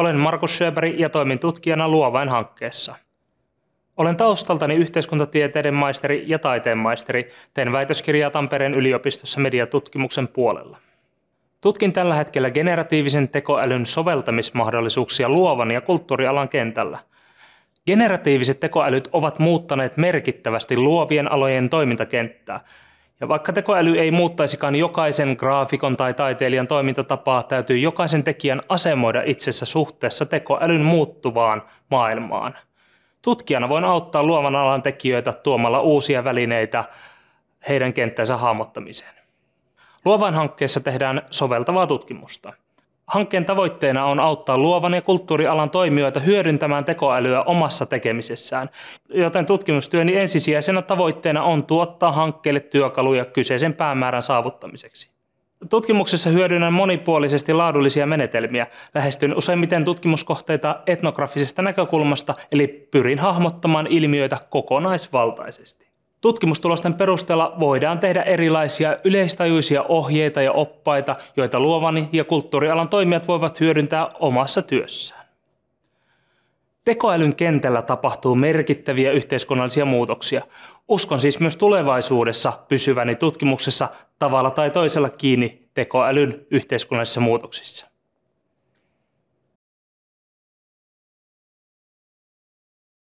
Olen Markus Schöberi ja toimin tutkijana Luovain hankkeessa. Olen taustaltani yhteiskuntatieteiden maisteri ja taiteen maisteri. Teen väitöskirjaa Tampereen yliopistossa mediatutkimuksen puolella. Tutkin tällä hetkellä generatiivisen tekoälyn soveltamismahdollisuuksia luovan ja kulttuurialan kentällä. Generatiiviset tekoälyt ovat muuttaneet merkittävästi luovien alojen toimintakenttää – ja vaikka tekoäly ei muuttaisikaan niin jokaisen graafikon tai taiteilijan toimintatapaa, täytyy jokaisen tekijän asemoida itsessä suhteessa tekoälyn muuttuvaan maailmaan. Tutkijana voin auttaa luovan alan tekijöitä tuomalla uusia välineitä heidän kenttänsä hahmottamiseen. Luovan hankkeessa tehdään soveltavaa tutkimusta – Hankkeen tavoitteena on auttaa luovan ja kulttuurialan toimijoita hyödyntämään tekoälyä omassa tekemisessään, joten tutkimustyöni ensisijaisena tavoitteena on tuottaa hankkeelle työkaluja kyseisen päämäärän saavuttamiseksi. Tutkimuksessa hyödynnän monipuolisesti laadullisia menetelmiä. Lähestyn useimmiten tutkimuskohteita etnografisesta näkökulmasta, eli pyrin hahmottamaan ilmiöitä kokonaisvaltaisesti. Tutkimustulosten perusteella voidaan tehdä erilaisia yleistajuisia ohjeita ja oppaita, joita luovani ja kulttuurialan toimijat voivat hyödyntää omassa työssään. Tekoälyn kentällä tapahtuu merkittäviä yhteiskunnallisia muutoksia. Uskon siis myös tulevaisuudessa pysyväni tutkimuksessa tavalla tai toisella kiinni tekoälyn yhteiskunnallisissa muutoksissa.